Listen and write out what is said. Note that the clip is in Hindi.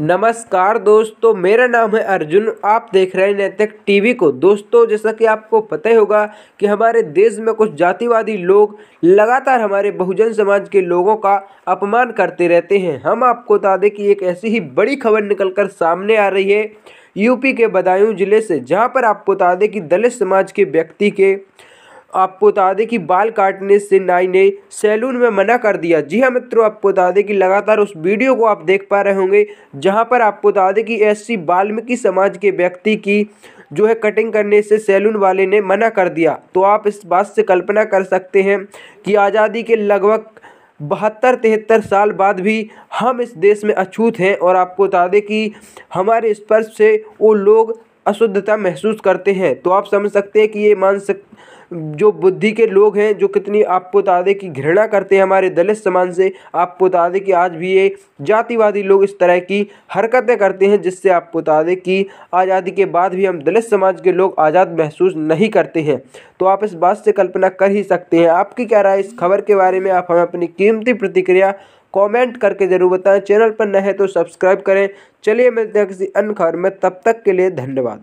नमस्कार दोस्तों मेरा नाम है अर्जुन आप देख रहे हैं नैतिक टीवी को दोस्तों जैसा कि आपको पता ही होगा कि हमारे देश में कुछ जातिवादी लोग लगातार हमारे बहुजन समाज के लोगों का अपमान करते रहते हैं हम आपको बता दें कि एक ऐसी ही बड़ी खबर निकलकर सामने आ रही है यूपी के बदायूं जिले से जहां पर आपको बता दें कि दलित समाज के व्यक्ति के आपको बता दें कि बाल काटने से नाई ने सैलून में मना कर दिया जी हाँ मित्रों आपको बता दें कि लगातार उस वीडियो को आप देख पा रहे होंगे जहां पर आपको बता दें कि ऐसी वाल्मीकि समाज के व्यक्ति की जो है कटिंग करने से सैलून वाले ने मना कर दिया तो आप इस बात से कल्पना कर सकते हैं कि आज़ादी के लगभग बहत्तर तिहत्तर साल बाद भी हम इस देश में अछूत हैं और आपको बता दें कि हमारे स्पर्श से वो लोग अशुद्धता महसूस करते हैं तो आप समझ सकते हैं कि ये मानसिक जो बुद्धि के लोग हैं जो कितनी आपको बता दें कि घृणा करते हैं हमारे दलित समाज से आपको बता दें कि आज भी ये जातिवादी लोग इस तरह की हरकतें करते हैं जिससे आपको बता दें कि आज़ादी के बाद भी हम दलित समाज के लोग आज़ाद महसूस नहीं करते हैं तो आप इस बात से कल्पना कर ही सकते हैं आपकी क्या राय इस खबर के बारे में आप हमें अपनी कीमती प्रतिक्रिया कमेंट करके ज़रूर बताएं चैनल पर न है तो सब्सक्राइब करें चलिए मिलते हैं किसी अन्य खबर में तब तक के लिए धन्यवाद